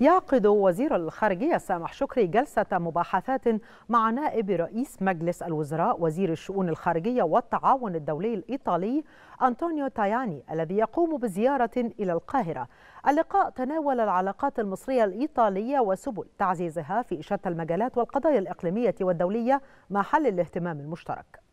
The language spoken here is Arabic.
يعقد وزير الخارجية سامح شكري جلسة مباحثات مع نائب رئيس مجلس الوزراء وزير الشؤون الخارجية والتعاون الدولي الإيطالي أنطونيو تاياني الذي يقوم بزيارة إلى القاهرة اللقاء تناول العلاقات المصرية الإيطالية وسبل تعزيزها في شتى المجالات والقضايا الإقليمية والدولية محل الاهتمام المشترك